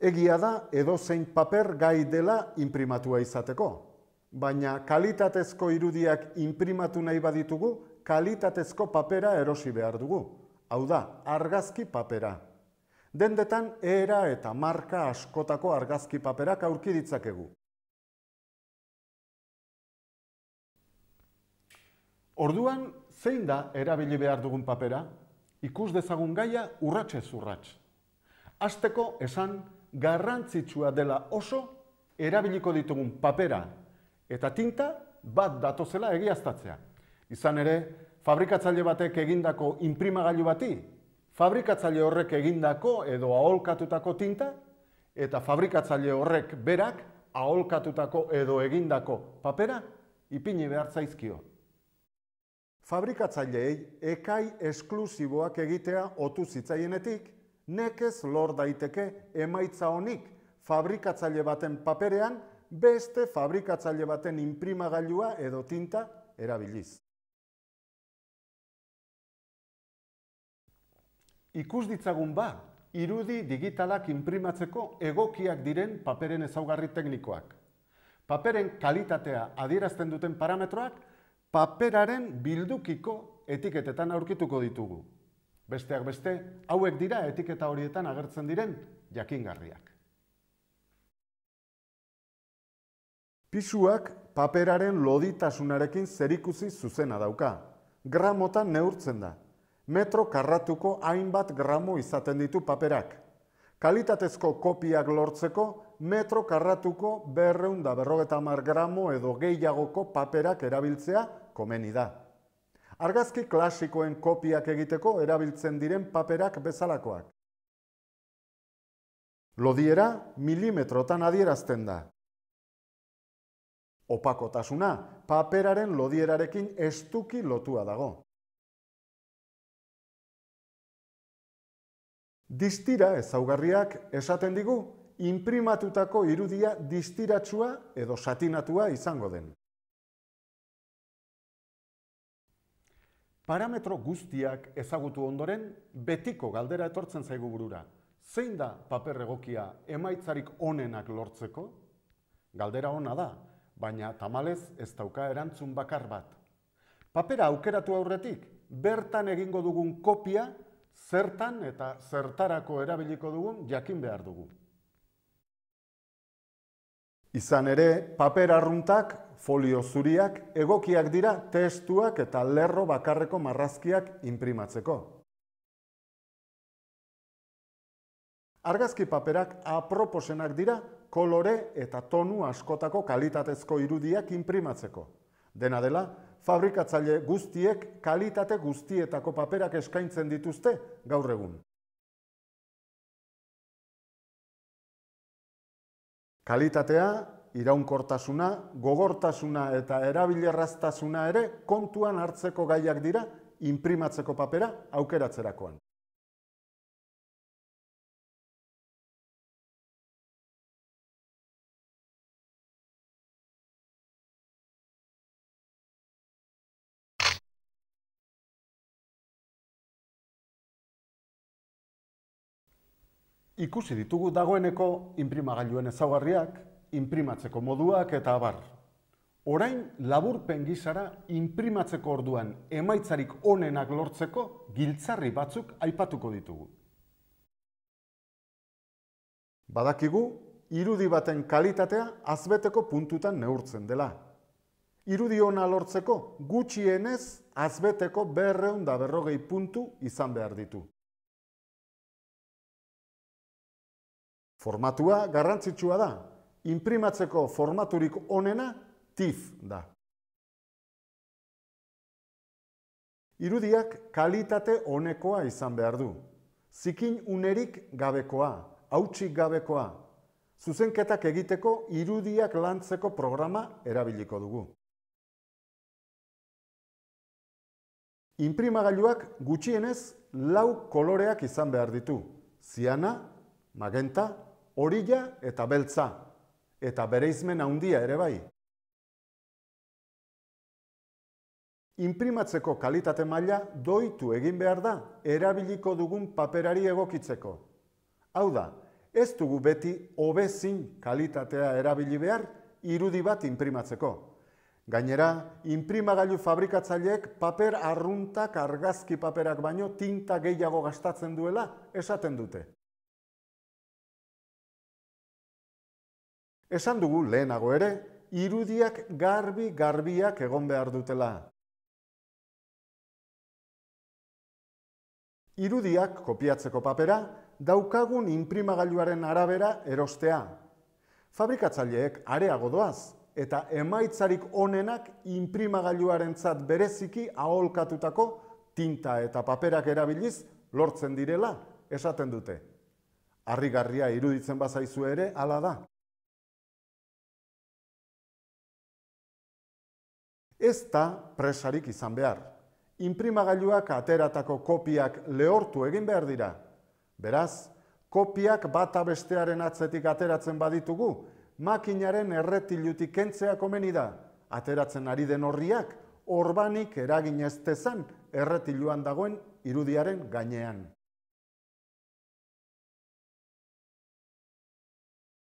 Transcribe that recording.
Egia da edo paper gai dela imprimatua izateko. Baina kalitatezko irudiak imprimatu nahi baditugu, kalitatezko papera erosi behar dugu. Hau da, argazki papera. Dendetan, era eta marka askotako argazki paperak aurkiditzakegu. Orduan, zein da erabili behar dugun papera? Ikus dezagun gaia urratxe zurratx. Azteko esan, garrantzitsua dela oso erabiliko ditugun papera eta tinta bat zela egiaztatzea. Izan ere, fabrikatzaile batek egindako inprimagailu bati, fabrikatzaile horrek egindako edo aholkatutako tinta, eta fabrikatzaile horrek berak aholkatutako edo egindako papera, ipini behar zaizkio. Fabrikatzaileei ekai esklusiboak egitea otu zitzaienetik, nekez lor daiteke emaitza honik fabrikatzaile baten paperean beste fabrikatzaile baten imprimagailua edo tinta erabiliz. Ikus ditzagun ba, irudi digitalak imprimatzeko egokiak diren paperen ezaugarri teknikoak. Paperen kalitatea adierazten duten parametroak, paperaren bildukiko etiketetan aurkituko ditugu. Besteak beste, hauek dira etiketa horietan agertzen diren jakingarriak. Pisuak paperaren loditasunarekin zerikusi zuzena dauka. Gramotan neurtzen da. Metro karratuko hainbat gramo izaten ditu paperak. Kalitatezko kopiak lortzeko, metro karratuko berreunda berrogetamar gramo edo gehiagoko paperak erabiltzea komeni da argazki klasikoen kopiak egiteko erabiltzen diren paperak bezalakoak. Lodiera milimetrotan adierazten da. Opakotasuna, paperaren lodierarekin estuki lotua dago. Distira ezaugarriak esaten digu, imprimatutako irudia distiratsua edo satinatua izango den. parametro guztiak ezagutu ondoren, betiko galdera etortzen zaigu burura. Zein da paper egokia emaitzarik onenak lortzeko? Galdera ona da, baina tamalez ez dauka erantzun bakar bat. Papera aukeratu aurretik, bertan egingo dugun kopia, zertan eta zertarako erabiliko dugun jakin behar dugu. Izan ere, paperarruntak, arruntak, folio zuriak, egokiak dira testuak eta lerro bakarreko marrazkiak imprimatzeko. Argazki paperak aproposenak dira kolore eta tonu askotako kalitatezko irudiak imprimatzeko. Dena dela, fabrikatzaile guztiek kalitate guztietako paperak eskaintzen dituzte gaur egun. Kalitatea, iraunkortasuna, gogortasuna eta erabilerrastasuna ere kontuan hartzeko gaiak dira inprimatzeko papera aukeratzerakoan. Ikusi ditugu dagoeneko inprimagailuen ezaugarriak, inprimatzeko moduak eta abar. Orain laburpen gizara inprimatzeko orduan emaitzarik onenak lortzeko giltzarri batzuk aipatuko ditugu. Badakigu, irudi baten kalitatea azbeteko puntutan neurtzen dela. Irudi ona lortzeko gutxienez azbeteko da berrogei puntu izan behar ditu. Formatua garrantzitsua da. Inprimatzeko formaturik onena TIF da. Irudiak kalitate onekoa izan behar du. Zikin unerik gabekoa, hautsik gabekoa. Zuzenketak egiteko irudiak lantzeko programa erabiliko dugu. Inprimagailuak gutxienez lau koloreak izan behar ditu. Ziana, magenta, orilla eta beltza, eta bereizmen handia ere bai. Inprimatzeko kalitate maila doitu egin behar da, erabiliko dugun paperari egokitzeko. Hau da, ez dugu beti obezin kalitatea erabili behar, irudi bat inprimatzeko. Gainera, inprimagailu fabrikatzaileek paper arruntak argazki paperak baino tinta gehiago gastatzen duela esaten dute. Esan dugu lehenago ere, irudiak garbi garbiak egon behar dutela. Irudiak kopiatzeko papera daukagun inprimagailuaren arabera erostea. Fabrikatzaileek areago doaz eta emaitzarik onenak inprimagailuarentzat bereziki aholkatutako tinta eta paperak erabiliz lortzen direla esaten dute. Harrigarria iruditzen bazaizu ere hala da. ez da presarik izan behar. Inprimagailuak ateratako kopiak lehortu egin behar dira. Beraz, kopiak bata bestearen atzetik ateratzen baditugu, makinaren erretilutik kentzea komeni da. Ateratzen ari den horriak, orbanik eragin ez erretiluan dagoen irudiaren gainean.